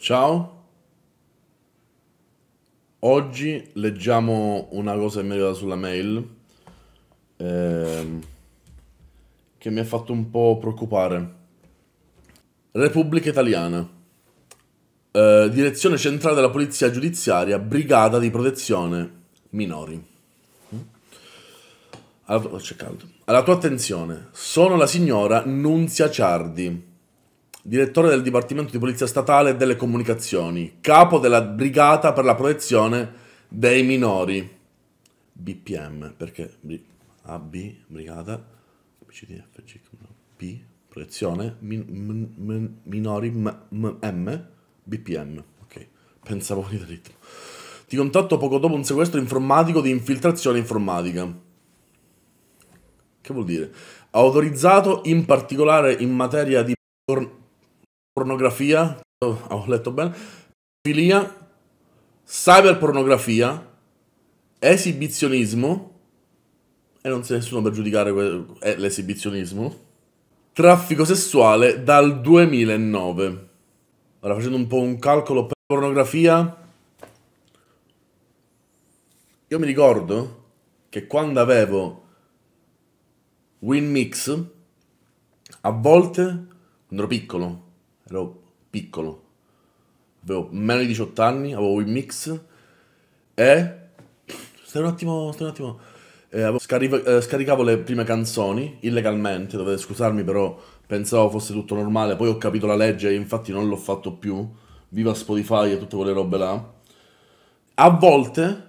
Ciao, oggi leggiamo una cosa immediata sulla mail ehm, che mi ha fatto un po' preoccupare. Repubblica Italiana, eh, Direzione Centrale della Polizia Giudiziaria, Brigata di Protezione Minori. Hm? Alla tua, alla tua attenzione, sono la signora Nunzia Ciardi direttore del Dipartimento di Polizia Statale e delle Comunicazioni, capo della Brigata per la protezione dei minori. BPM, perché AB, Brigata, BCDFG, B, protezione, min, min, min, minori, m, m, M, BPM, ok, pensavo di ritmo. Ti contatto poco dopo un sequestro informatico di infiltrazione informatica. Che vuol dire? Autorizzato in particolare in materia di pornografia, oh, ho letto bene, filia, cyberpornografia, esibizionismo, e non c'è nessuno per giudicare eh, l'esibizionismo, traffico sessuale dal 2009. Ora facendo un po' un calcolo per pornografia, io mi ricordo che quando avevo WinMix, a volte, quando ero piccolo, ero piccolo, avevo meno di 18 anni, avevo il mix e... Stai un attimo, stai un attimo. Eh, avevo... Scariv... eh, scaricavo le prime canzoni illegalmente, dovete scusarmi però pensavo fosse tutto normale, poi ho capito la legge e infatti non l'ho fatto più, viva Spotify e tutte quelle robe là. A volte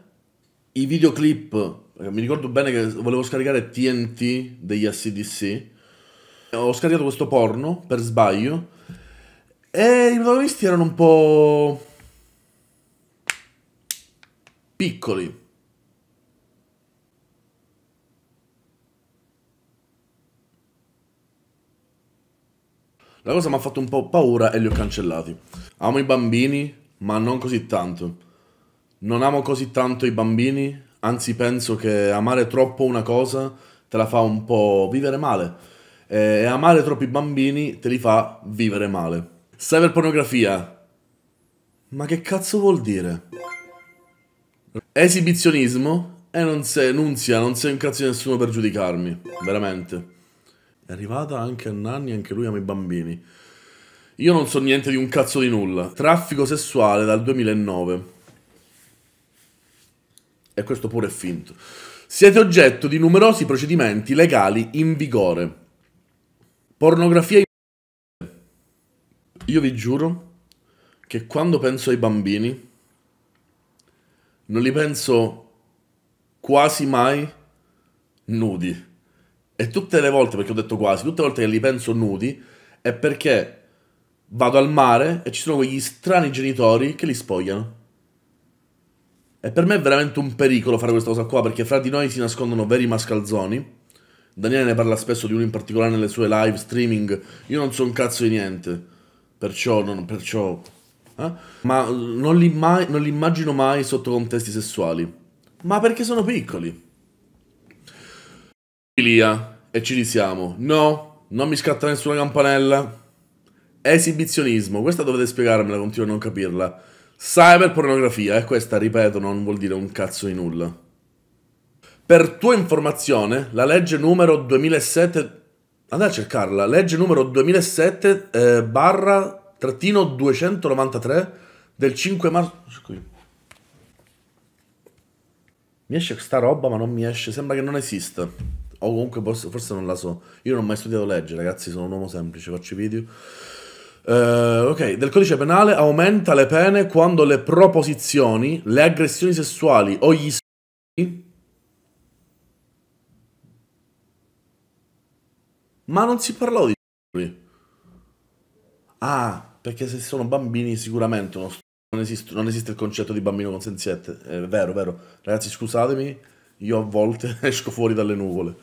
i videoclip, eh, mi ricordo bene che volevo scaricare TNT degli SDC, ho scaricato questo porno per sbaglio e eh, i protagonisti erano un po' piccoli. La cosa mi ha fatto un po' paura e li ho cancellati. Amo i bambini, ma non così tanto. Non amo così tanto i bambini, anzi penso che amare troppo una cosa te la fa un po' vivere male. Eh, e amare troppi bambini te li fa vivere male. Cyberpornografia. Ma che cazzo vuol dire? Esibizionismo? E non sei, Nunzia, non sei un cazzo di nessuno per giudicarmi. Veramente. È arrivata anche a Nanni, anche lui ama i bambini. Io non so niente di un cazzo di nulla. Traffico sessuale dal 2009. E questo pure è finto. Siete oggetto di numerosi procedimenti legali in vigore. Pornografia io vi giuro che quando penso ai bambini, non li penso quasi mai nudi. E tutte le volte, perché ho detto quasi, tutte le volte che li penso nudi, è perché vado al mare e ci sono quegli strani genitori che li spogliano. E per me è veramente un pericolo fare questa cosa qua, perché fra di noi si nascondono veri mascalzoni. Daniele ne parla spesso di uno in particolare nelle sue live streaming. Io non so un cazzo di niente perciò, non, perciò eh? ma eh, non li, mai, non li immagino mai sotto contesti sessuali. Ma perché sono piccoli? Lia, e ci risiamo. No, non mi scatta nessuna campanella. Esibizionismo, questa dovete spiegarmela, continuo a non capirla. Cyberpornografia, e eh? questa, ripeto, non vuol dire un cazzo di nulla. Per tua informazione, la legge numero 2007 Andate a cercarla, legge numero 2007 eh, barra trattino 293 del 5 marzo. Mi esce sta roba, ma non mi esce. Sembra che non esista. O comunque forse, non la so. Io non ho mai studiato legge, ragazzi. Sono un uomo semplice, faccio i video. Uh, ok, del codice penale aumenta le pene quando le proposizioni, le aggressioni sessuali o gli studi Ma non si parlò di lui. Ah, perché se sono bambini sicuramente non, non, esiste, non esiste, il concetto di bambino con senziette. È vero, vero. Ragazzi, scusatemi, io a volte esco fuori dalle nuvole.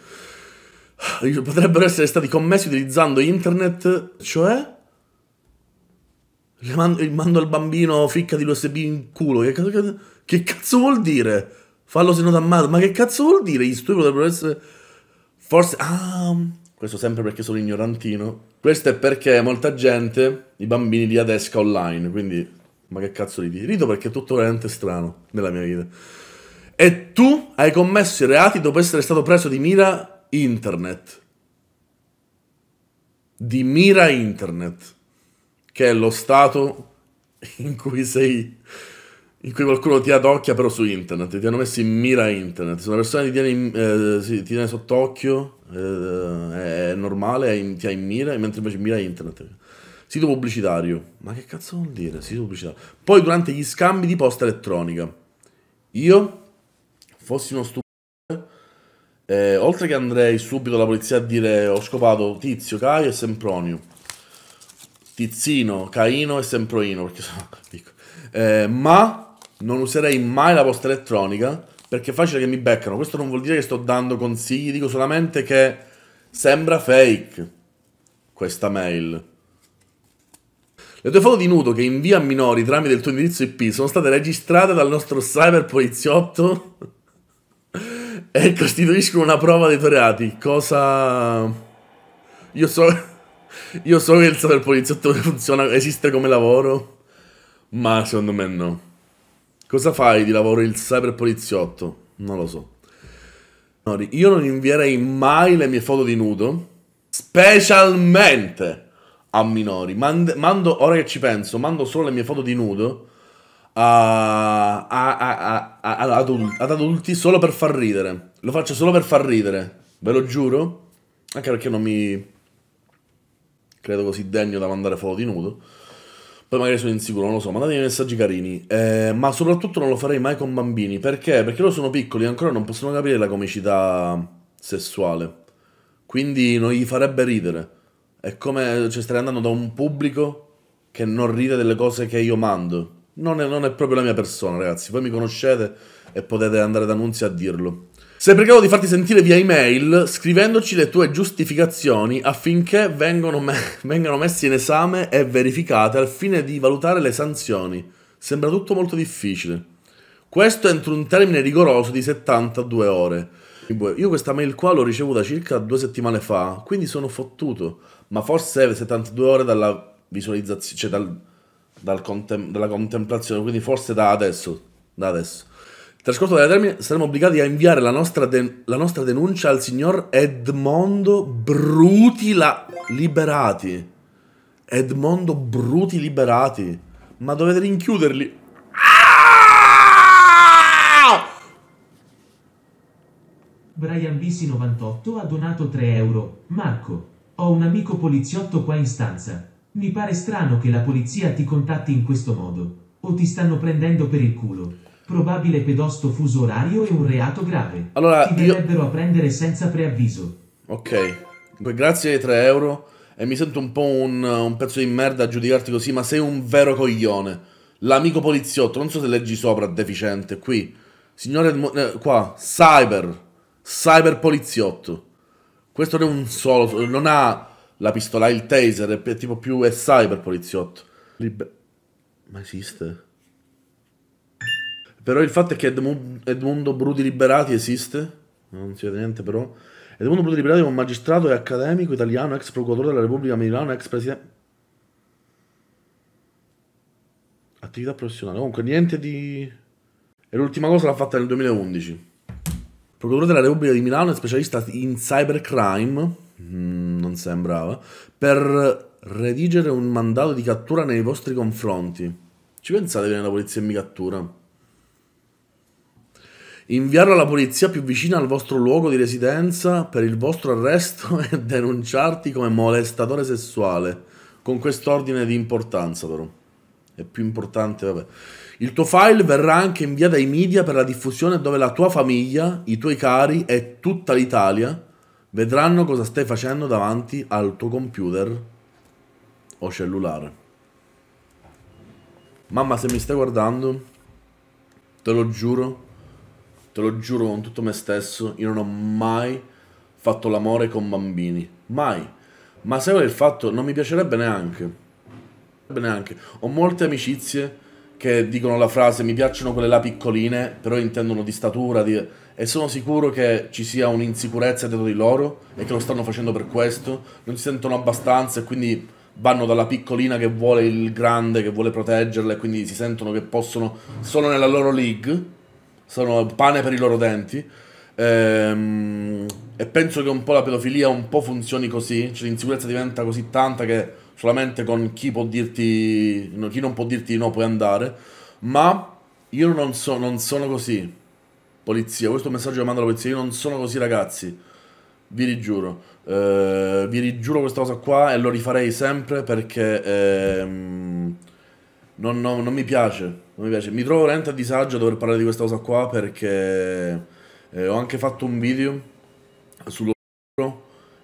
Potrebbero essere stati commessi utilizzando internet, cioè... Mando, mando, al bambino ficca di USB in culo. Che cazzo, che, cazzo vuol dire? Fallo se non t'ammato. Ma che cazzo vuol dire? Gli stupidi potrebbero essere... Forse... Ah questo sempre perché sono ignorantino. Questo è perché molta gente, i bambini li adesca online, quindi ma che cazzo di dire? Rido perché è tutto veramente strano nella mia vita. E tu hai commesso i reati dopo essere stato preso di mira internet. Di mira internet, che è lo stato in cui sei in cui qualcuno ti adocchia però su internet, ti hanno messo in mira internet, se una persona ti tiene, in, eh, sì, ti tiene sott'occhio eh, è normale, è in, ti ha in mira, mentre invece mira internet. Sito pubblicitario, ma che cazzo vuol dire sito pubblicitario? Poi durante gli scambi di posta elettronica, io fossi uno stupore, eh, oltre che andrei subito alla polizia a dire ho scopato Tizio, Caio e Sempronio, Tizzino, Caino e Semproino, perché sono piccolo, eh, ma non userei mai la posta elettronica perché è facile che mi beccano. Questo non vuol dire che sto dando consigli, dico solamente che sembra fake questa mail. Le tue foto di nudo che invia a minori tramite il tuo indirizzo IP sono state registrate dal nostro cyber poliziotto e costituiscono una prova dei tuoi reati. Cosa... Io so... Io so che il cyber poliziotto funziona, esiste come lavoro, ma secondo me no. Cosa fai di lavoro il cyber poliziotto? Non lo so. Io non invierei mai le mie foto di nudo, specialmente a minori. Mando, mando, ora che ci penso, mando solo le mie foto di nudo a, a, a, ad, adulti, ad adulti solo per far ridere. Lo faccio solo per far ridere, ve lo giuro. Anche perché non mi credo così degno da mandare foto di nudo. Poi magari sono insicuro, non lo so, mandatemi messaggi carini. Eh, ma soprattutto non lo farei mai con bambini. Perché? Perché loro sono piccoli e ancora non possono capire la comicità sessuale. Quindi non gli farebbe ridere. È come cioè, stare andando da un pubblico che non ride delle cose che io mando. Non è, non è proprio la mia persona, ragazzi. Voi mi conoscete e potete andare da Nunzia a dirlo. Sei pregato di farti sentire via email scrivendoci le tue giustificazioni affinché vengano, me- vengano messe in esame e verificate al fine di valutare le sanzioni. Sembra tutto molto difficile. Questo entro un termine rigoroso di 72 ore. Io questa mail qua l'ho ricevuta circa due settimane fa, quindi sono fottuto. Ma forse 72 ore dalla visualizzazione, cioè dal, dal contem- dalla contemplazione, quindi forse da adesso. Da adesso. Trascorso della termine, saremo obbligati a inviare la nostra, la nostra denuncia al signor Edmondo Bruti Liberati. Edmondo Bruti Liberati. Ma dovete rinchiuderli. Ah! Brian Bisi 98 ha donato 3 euro. Marco, ho un amico poliziotto qua in stanza. Mi pare strano che la polizia ti contatti in questo modo. O ti stanno prendendo per il culo. Probabile pedosto fuso orario e un reato grave. Allora, Ti verrebbero io... a prendere senza preavviso. Ok. Grazie ai 3 euro. E mi sento un po' un, un pezzo di merda a giudicarti così, ma sei un vero coglione. L'amico poliziotto, non so se leggi sopra, deficiente, qui. Signore, eh, qua, cyber. Cyber poliziotto. Questo non è un solo, non ha la pistola, ha il taser, è tipo più è cyber poliziotto. Liber ma esiste? Però il fatto è che Edmund, Edmondo Bruti Liberati esiste, non si vede niente però. Edmondo Bruti Liberati è un magistrato e accademico italiano, ex procuratore della Repubblica Milano, ex presidente... Attività professionale, comunque niente di... E l'ultima cosa l'ha fatta nel 2011. Procuratore della Repubblica di Milano è specialista in cybercrime, mm, non sembrava, per redigere un mandato di cattura nei vostri confronti. Ci pensate che la polizia mi cattura? inviarlo alla polizia più vicina al vostro luogo di residenza per il vostro arresto e denunciarti come molestatore sessuale. Con quest'ordine di importanza, però. È più importante, vabbè. Il tuo file verrà anche inviato ai media per la diffusione dove la tua famiglia, i tuoi cari e tutta l'Italia vedranno cosa stai facendo davanti al tuo computer o cellulare. Mamma, se mi stai guardando, te lo giuro, te lo giuro con tutto me stesso, io non ho mai fatto l'amore con bambini, mai. Ma se il fatto non mi piacerebbe neanche. neanche. Ho molte amicizie che dicono la frase mi piacciono quelle là piccoline, però intendono di statura, di... e sono sicuro che ci sia un'insicurezza dietro di loro e che lo stanno facendo per questo, non si sentono abbastanza e quindi vanno dalla piccolina che vuole il grande, che vuole proteggerla e quindi si sentono che possono solo nella loro league sono pane per i loro denti. Ehm, e penso che un po' la pedofilia un po' funzioni così, cioè l'insicurezza diventa così tanta che solamente con chi può dirti, chi non può dirti no puoi andare, ma io non, so, non sono così, polizia, questo messaggio che mando alla polizia, io non sono così ragazzi, vi rigiuro, eh, vi rigiuro questa cosa qua e lo rifarei sempre perché eh, non, non, non mi piace non mi piace. Mi trovo veramente a disagio a dover parlare di questa cosa qua perché eh, ho anche fatto un video sullo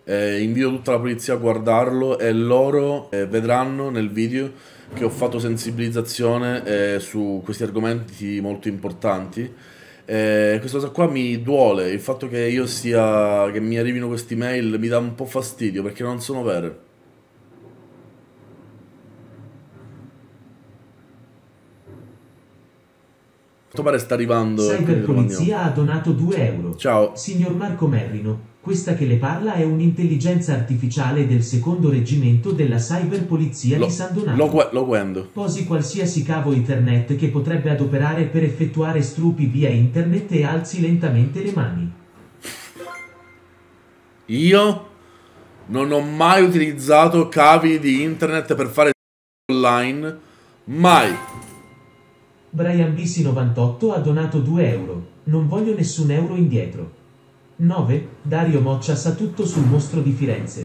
eh, invito tutta la polizia a guardarlo e loro eh, vedranno nel video che ho fatto sensibilizzazione eh, su questi argomenti molto importanti. Eh, questa cosa qua mi duole, il fatto che io sia, che mi arrivino questi mail mi dà un po' fastidio perché non sono vere. Questo pare sta arrivando. Polizia ha donato 2 euro. Ciao. Signor Marco Merrino, questa che le parla è un'intelligenza artificiale del secondo reggimento della cyberpolizia lo, di San Donato. Lo, lo guendo. Posi qualsiasi cavo internet che potrebbe adoperare per effettuare strupi via internet e alzi lentamente le mani. Io non ho mai utilizzato cavi di internet per fare online. Mai. Mai. Brian BC98 ha donato 2 euro. Non voglio nessun euro indietro. 9. Dario Moccia sa tutto sul mostro di Firenze.